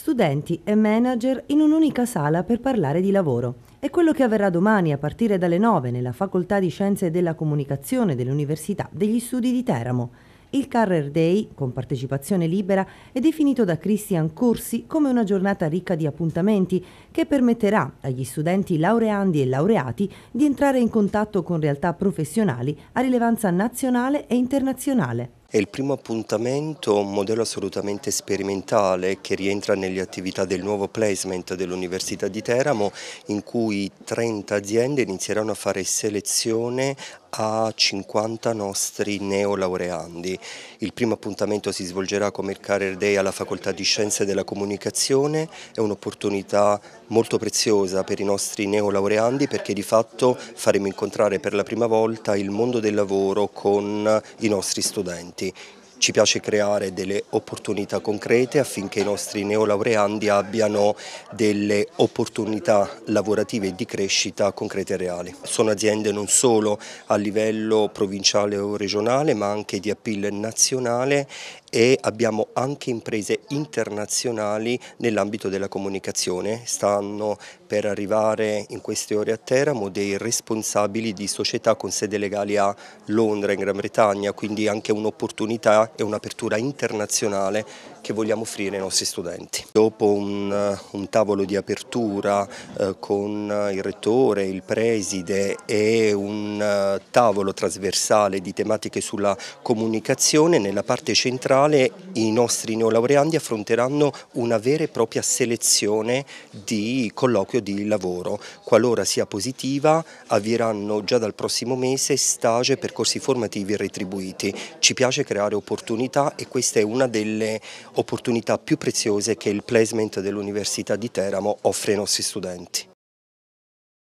studenti e manager in un'unica sala per parlare di lavoro. È quello che avverrà domani a partire dalle 9 nella Facoltà di Scienze della Comunicazione dell'Università degli Studi di Teramo. Il Carrer Day, con partecipazione libera, è definito da Christian Corsi come una giornata ricca di appuntamenti che permetterà agli studenti laureandi e laureati di entrare in contatto con realtà professionali a rilevanza nazionale e internazionale. È il primo appuntamento, un modello assolutamente sperimentale che rientra nelle attività del nuovo placement dell'Università di Teramo in cui 30 aziende inizieranno a fare selezione a 50 nostri neolaureandi. Il primo appuntamento si svolgerà come il Career Day alla Facoltà di Scienze della Comunicazione, è un'opportunità molto preziosa per i nostri neolaureandi perché di fatto faremo incontrare per la prima volta il mondo del lavoro con i nostri studenti dati ci piace creare delle opportunità concrete affinché i nostri neolaureandi abbiano delle opportunità lavorative di crescita concrete e reali. Sono aziende non solo a livello provinciale o regionale ma anche di appeal nazionale e abbiamo anche imprese internazionali nell'ambito della comunicazione. Stanno per arrivare in queste ore a Teramo dei responsabili di società con sede legali a Londra, in Gran Bretagna, quindi anche un'opportunità e un'apertura internazionale che vogliamo offrire ai nostri studenti. Dopo un, eh, un tavolo di apertura eh, con eh, il rettore, il preside e un uh, tavolo trasversale di tematiche sulla comunicazione, nella parte centrale i nostri neolaureandi affronteranno una vera e propria selezione di colloquio di lavoro. Qualora sia positiva avvieranno già dal prossimo mese stage e percorsi formativi retribuiti. Ci piace creare opportunità e questa è una delle opportunità più preziose che il placement dell'Università di Teramo offre ai nostri studenti.